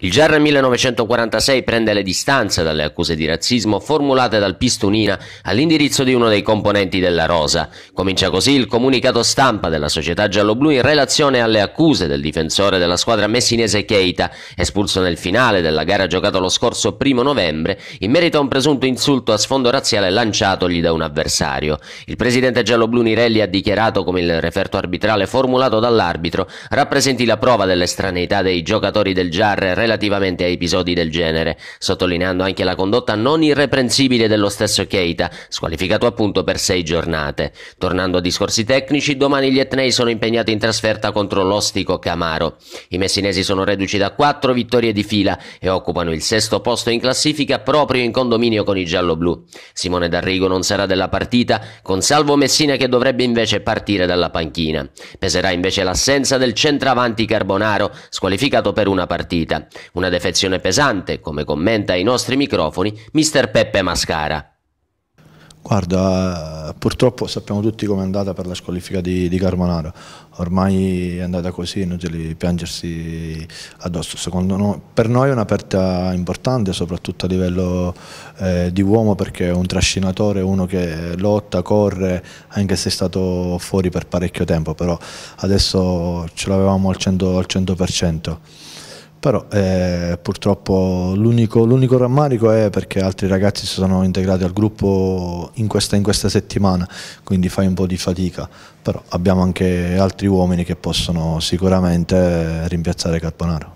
Il GER 1946 prende le distanze dalle accuse di razzismo formulate dal Pistunina all'indirizzo di uno dei componenti della Rosa. Comincia così il comunicato stampa della società gialloblu in relazione alle accuse del difensore della squadra messinese Keita, espulso nel finale della gara giocata lo scorso primo novembre in merito a un presunto insulto a sfondo razziale lanciatogli da un avversario. Il presidente gialloblu Nirelli ha dichiarato come il referto arbitrale formulato dall'arbitro rappresenti la prova dell'estraneità dei giocatori del GER relativamente a episodi del genere, sottolineando anche la condotta non irreprensibile dello stesso Keita, squalificato appunto per sei giornate. Tornando a discorsi tecnici, domani gli etnei sono impegnati in trasferta contro l'ostico Camaro. I messinesi sono reduci da quattro vittorie di fila e occupano il sesto posto in classifica proprio in condominio con i giallo Simone D'Arrigo non sarà della partita, con Salvo Messina che dovrebbe invece partire dalla panchina. Peserà invece l'assenza del centravanti Carbonaro, squalificato per una partita. Una defezione pesante, come commenta ai nostri microfoni Mr. Peppe Mascara. Guarda, purtroppo sappiamo tutti com'è andata per la squalifica di, di Carbonara, ormai è andata così, inutile piangersi addosso. Secondo noi, per noi è una perta importante, soprattutto a livello eh, di uomo, perché è un trascinatore, uno che lotta, corre, anche se è stato fuori per parecchio tempo, però adesso ce l'avevamo al, al 100% però eh, purtroppo l'unico, l'unico, rammarico è perché altri ragazzi si sono integrati al gruppo in questa, in questa, settimana, quindi fai un po' di fatica, però abbiamo anche altri uomini che possono sicuramente rimpiazzare Carpanaro.